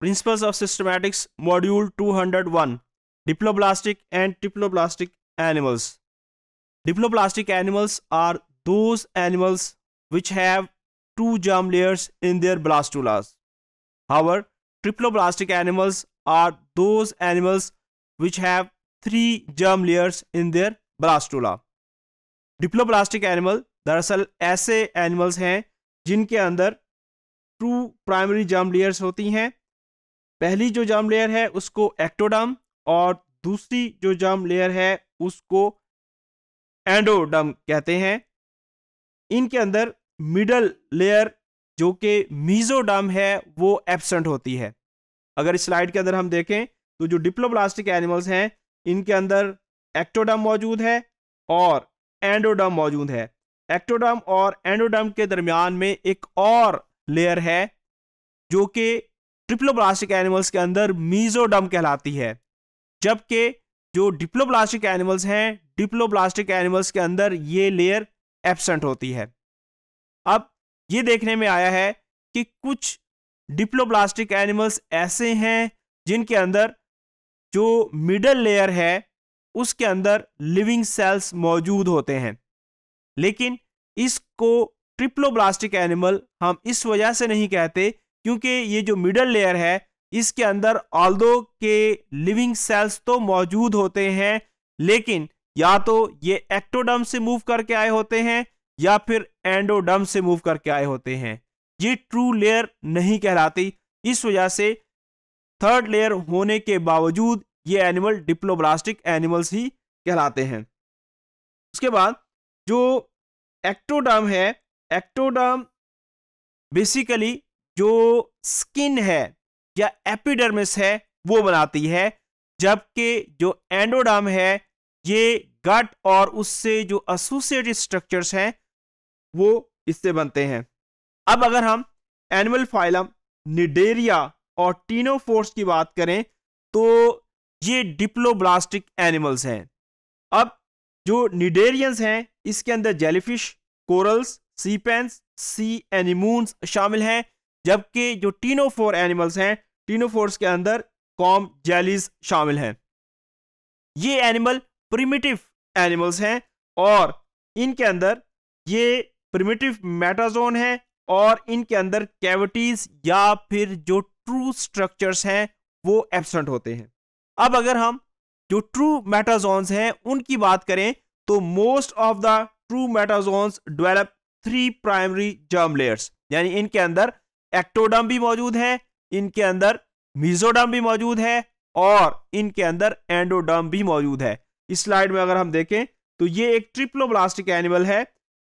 Principles of systematics module 201 diploblastic and diploblastic animals diploblastic animals are those animals which have two germ layers in their blastolas. However, triploblastic animals are those animals which have three germ layers in their blastola. Diploblastic animal दरअसल ऐसे animals हैं जिनके अंदर to primary germ layers होती हैं पहली जो जाम layer है उसको एक्टोडर्म और दूसरी जो जाम लेयर है उसको एंडोडर्म कहते हैं इनके अंदर मिडल लेयर जो कि मीजोडर्म है वो एबसेंट होती है अगर इस स्लाइड के अंदर हम देखें तो जो डिप्लोब्लास्टिक एनिमल्स हैं इनके अंदर एक्टोडर्म मौजूद है और एंडोडर्म मौजूद है एक्टोडर्म और एंडोडर्म के दरमियान में एक और लेयर है जो कि ट्रिप्लोब्लास्टिक एनिमल्स के अंदर मीजोडम कहलाती है जबकि जो डिप्लोब्लास्टिक एनिमल्स हैं डिप्लोब्लास्टिक एनिमल्स के अंदर ये लेयर एबसेंट होती है अब ये देखने में आया है कि कुछ डिप्लोब्लास्टिक एनिमल्स ऐसे हैं जिनके अंदर जो मिडल लेयर है उसके अंदर लिविंग सेल्स मौजूद होते हैं लेकिन इसको ट्रिप्लोब्लास्टिक एनिमल हम इस वजह से नहीं कहते क्योंकि ये जो मिडल लेयर है इसके अंदर ऑल्दो के लिविंग सेल्स तो मौजूद होते हैं लेकिन या तो ये एक्टोडम से मूव करके आए होते हैं या फिर एंडोडम से मूव करके आए होते हैं ये ट्रू लेयर नहीं कहलाती इस वजह से थर्ड लेयर होने के बावजूद ये एनिमल डिप्लोब्लास्टिक एनिमल्स ही कहलाते हैं उसके बाद जो एक्टोडम है एक्टोडम बेसिकली जो स्किन है या एपिडर्मिस है वो बनाती है जबकि जो एंडोडर्म है ये गट और उससे जो एसोसिएटेड स्ट्रक्चर्स हैं वो इससे बनते हैं अब अगर हम एनिमल फाइलम निडेरिया और टीनोफोर्स की बात करें तो ये डिप्लोब्लास्टिक एनिमल्स हैं अब जो निडेरियंस हैं इसके अंदर जेलीफिश कोरल्स सीपेंस सी एनिमून्स शामिल हैं जबकि जो टीनोफोर एनिमल्स हैं टीनोफोर्स के अंदर कॉम जेलिस शामिल हैं ये एनिमल प्रिमिटिव एनिमल्स हैं और इनके अंदर ये प्रिमिटिव मेटाजोन है और इनके अंदर कैविटीज या फिर जो ट्रू स्ट्रक्चर्स हैं वो एबसेंट होते हैं अब अगर हम जो ट्रू मेटाजोन्स हैं उनकी बात करें तो most of the true metazoans develop three primary germ layers यानी इनके अंदर एक्टोडम भी मौजूद है इनके अंदर मीजोडम भी मौजूद है और इनके अंदर एंडोडम भी मौजूद है इस स्लाइड में अगर हम देखें तो ये एक ट्रिप्लोब्लास्टिक एनिमल है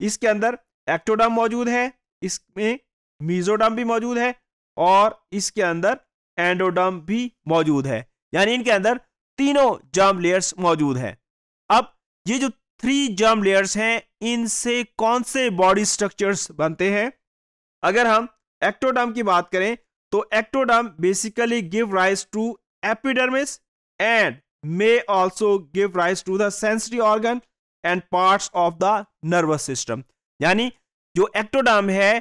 इसके अंदर एक्टोडम मौजूद है इसमें मीजोडम भी मौजूद है और इसके अंदर एंडोडम भी मौजूद है यानी इनके अंदर तीनों जर्म लेयर्स मौजूद है अब ये जो थ्री जर्म लेयर्स हैं इनसे कौन से बॉडी स्ट्रक्चर्स बनते हैं अगर हम एक्टोडर्म की बात करें तो ectoderm basically give rise to epidermis and may also give rise to the sensory organ and parts of the nervous system यानी जो एक्टोडर्म है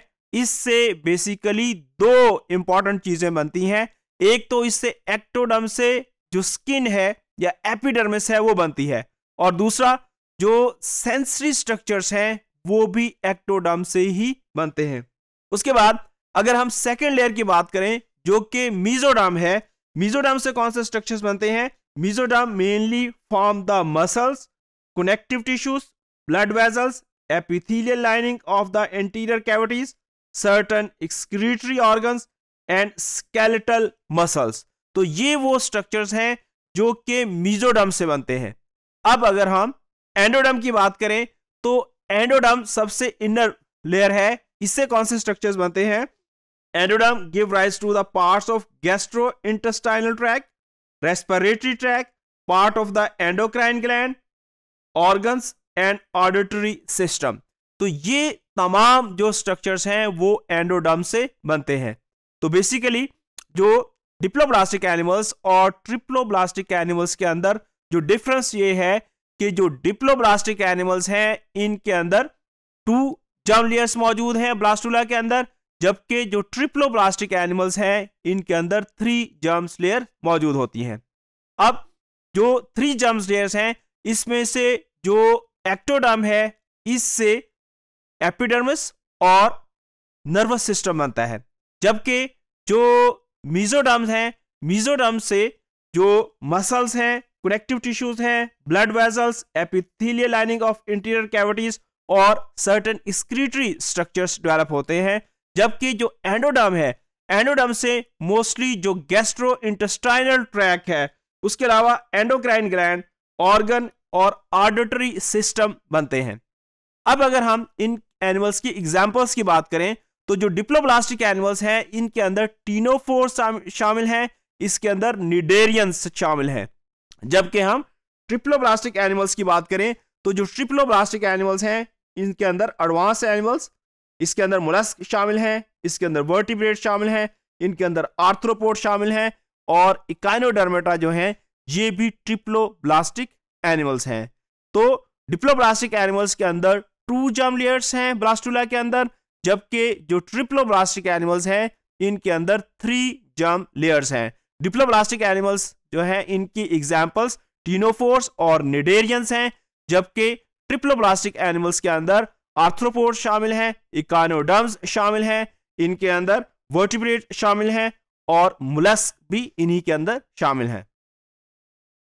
इससे बेसिकली दो इंपॉर्टेंट चीजें बनती हैं एक तो इससे एक्टोडर्म से जो स्किन है या एपिडर्मिस है वो बनती है और दूसरा जो सेंसरी स्ट्रक्चर्स हैं वो भी एक्टोडर्म से ही बनते हैं उसके बाद अगर हम सेकेंड लेयर की बात करें जो कि मीजोडाम है मीजोडाम से कौन से स्ट्रक्चर्स बनते हैं mesoderm mainly form the muscles connective tissues blood vessels epithelial lining of the interior cavities certain excretory organ and skeletal muscles तो ये वो स्ट्रक्चर्स हैं जो कि मीजोडम से बनते हैं अब अगर हम एंडोडम की बात करें तो एंडोडम सबसे इनर लेयर है इससे कौन से स्ट्रक्चर्स बनते हैं give rise to the part of gastrointestinal tract respiratory tract part of the endocrine gland organs and auditory system तो ये तमाम जो स्ट्रक्चर्स हैं वो एंडोडम से बनते हैं तो बेसिकली जो डिप्लोब्लास्टिक एनिमल्स और ट्रिप्लोब्लास्टिक एनिमल्स के अंदर जो डिफरेंस ये है कि जो डिप्लोब्लास्टिक एनिमल्स हैं इनके अंदर टू जर्म लेयर्स मौजूद हैं ब्लास्टूला के अंदर जबकि जो ट्रिप्लोब्लास्टिक एनिमल्स हैं इनके अंदर थ्री जर्म्स लेयर मौजूद होती हैं अब जो थ्री जर्म्स लेयर्स हैं इसमें से जो एक्टोडर्म है इससे एपिडर्मस और नर्वस सिस्टम बनता है जबकि जो मीजोडर्म्स हैं मीजोडर्म से जो मसल्स हैं कनेक्टिव टिश्यूज हैं blood vessels epithelial lining of interior cavities और सर्टन स्क्रीटरी स्ट्रक्चर्स डेवलप होते हैं जबकि जो एंडोडर्म है एंडोडर्म से मोस्टली जो गैस्ट्रो इंटेस्टाइनल ट्रैक है उसके अलावा एंडोक्राइन ग्लैंड ऑर्गन और आर्डिटरी सिस्टम बनते हैं अब अगर हम इन एनिमल्स की एग्जाम्पल्स की बात करें तो जो डिप्लोब्लास्टिक एनिमल्स हैं इनके अंदर टीनोफोर शामिल हैं इसके अंदर निडेरियंस शामिल हैं जबकि हम ट्रिप्लोब्लास्टिक एनिमल्स की बात करें तो जो ट्रिप्लोब्लास्टिक एनिमल्स हैं इनके अंदर एडवांस एनिमल्स इसके अंदर मुलस्क शामिल हैं इसके अंदर वर्टिब्रेट शामिल हैं इनके अंदर आर्थ्रोपोड शामिल हैं और इकाइनोडर्मेटा जो हैं ये भी ट्रिप्लोब्लास्टिक एनिमल्स हैं तो डिप्लोब्लास्टिक एनिमल्स के अंदर टू जम लेयर्स हैं ब्लास्टूला के अंदर जबकि जो ट्रिप्लोब्लास्टिक एनिमल्स हैं इनके अंदर थ्री जम लेयर्स हैं डिप्लोब्लास्टिक एनिमल्स जो हैं इनकी एग्जाम्पल्स टीनोफोर्स और निडेरियंस हैं जबकि ट्रिप्लोब्लास्टिक एनिमल्स के अंदर आर्थ्रोपोड शामिल हैं इकानोडम्स शामिल हैं इनके अंदर वर्टिब्रेट शामिल हैं और मुलस्क भी इन्हीं के अंदर शामिल हैं